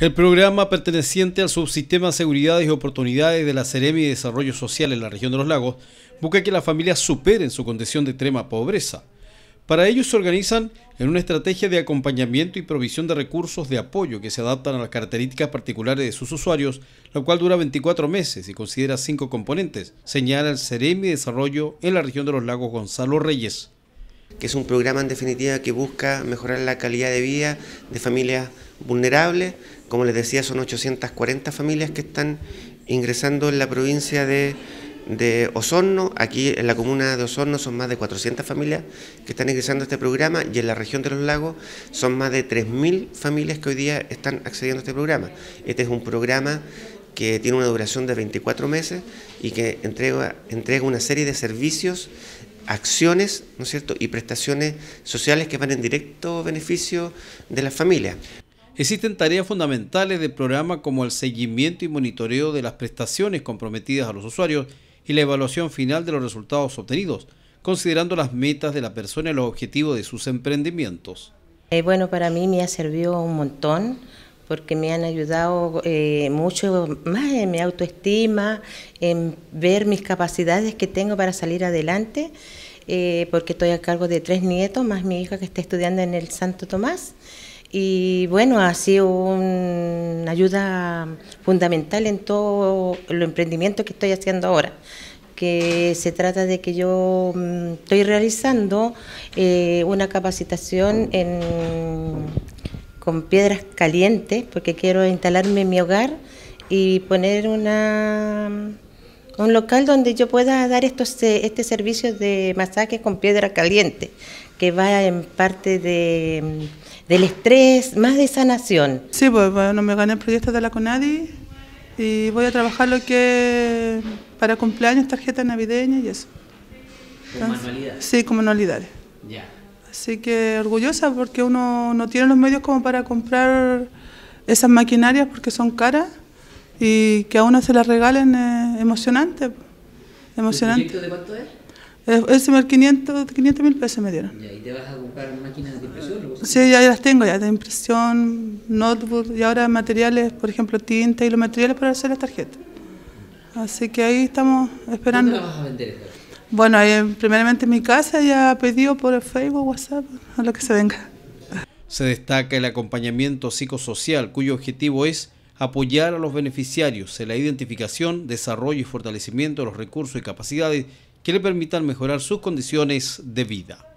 El programa perteneciente al subsistema Seguridades y Oportunidades de la Seremi y Desarrollo Social en la región de los lagos busca que las familias superen su condición de extrema pobreza. Para ello se organizan en una estrategia de acompañamiento y provisión de recursos de apoyo que se adaptan a las características particulares de sus usuarios, lo cual dura 24 meses y considera cinco componentes, señala el Seremi Desarrollo en la región de los lagos Gonzalo Reyes que es un programa en definitiva que busca mejorar la calidad de vida de familias vulnerables. Como les decía, son 840 familias que están ingresando en la provincia de, Osorno. Aquí en la comuna de Osorno son más de 400 familias que están ingresando a este programa y en la región de los lagos son más de 3.000 familias que hoy día están accediendo a este programa. Este es un programa que tiene una duración de 24 meses y que entrega, entrega una serie de servicios acciones ¿no es cierto? y prestaciones sociales que van en directo beneficio de la familia. Existen tareas fundamentales del programa como el seguimiento y monitoreo de las prestaciones comprometidas a los usuarios y la evaluación final de los resultados obtenidos, considerando las metas de la persona y los objetivos de sus emprendimientos. Eh, bueno, para mí me ha servido un montón porque me han ayudado eh, mucho más en mi autoestima, en ver mis capacidades que tengo para salir adelante, eh, porque estoy a cargo de tres nietos, más mi hija que está estudiando en el Santo Tomás. Y bueno, ha sido una ayuda fundamental en todo lo emprendimiento que estoy haciendo ahora que se trata de que yo mm, estoy realizando eh, una capacitación en con piedras calientes porque quiero instalarme en mi hogar y poner una, un local donde yo pueda dar estos, eh, este servicio de masaje con piedra caliente, que va en parte de, mm, del estrés, más de sanación. Sí, pues bueno, me gané el proyecto de la CONADI y voy a trabajar lo que para cumpleaños, tarjeta navideñas y eso. ¿Con manualidades? Sí, como manualidades. Ya. Así que orgullosa porque uno no tiene los medios como para comprar esas maquinarias porque son caras y que a uno se las regalen es eh, emocionante. emocionante. ¿El de cuánto es? Ese 500 mil pesos me dieron. ¿Y ahí te vas a comprar máquinas de impresión? sí, ya las tengo, ya de impresión, notebook y ahora materiales, por ejemplo, tinta y los materiales para hacer las tarjetas. Así que ahí estamos esperando. ¿Dónde vas a vender bueno, eh, primeramente en mi casa ya pedido por el Facebook, WhatsApp, a lo que se venga. Se destaca el acompañamiento psicosocial, cuyo objetivo es apoyar a los beneficiarios en la identificación, desarrollo y fortalecimiento de los recursos y capacidades que le permitan mejorar sus condiciones de vida.